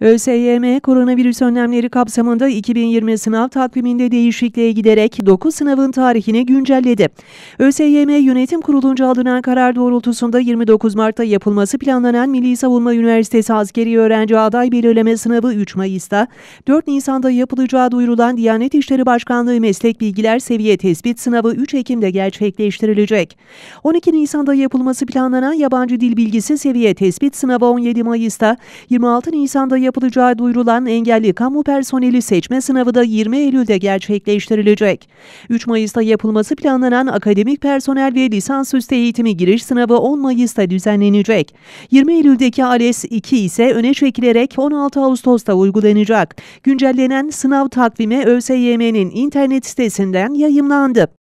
ÖSYM koronavirüs önlemleri kapsamında 2020 sınav takviminde değişikliğe giderek 9 sınavın tarihini güncelledi. ÖSYM Yönetim Kurulu'nca alınan karar doğrultusunda 29 Mart'ta yapılması planlanan Milli Savunma Üniversitesi Askeri Öğrenci Aday Belirleme Sınavı 3 Mayıs'ta, 4 Nisan'da yapılacağı duyurulan Diyanet İşleri Başkanlığı Meslek Bilgiler Seviye Tespit Sınavı 3 Ekim'de gerçekleştirilecek. 12 Nisan'da yapılması planlanan Yabancı Dil Bilgisi Seviye Tespit Sınavı 17 Mayıs'ta, 26 Nisan'da yapılacak yapılacağı duyurulan engelli kamu personeli seçme sınavı da 20 Eylül'de gerçekleştirilecek. 3 Mayıs'ta yapılması planlanan akademik personel ve lisansüstü eğitimi giriş sınavı 10 Mayıs'ta düzenlenecek. 20 Eylül'deki ALES 2 ise öne çekilerek 16 Ağustos'ta uygulanacak. Güncellenen sınav takvimi ÖSYM'nin internet sitesinden yayımlandı.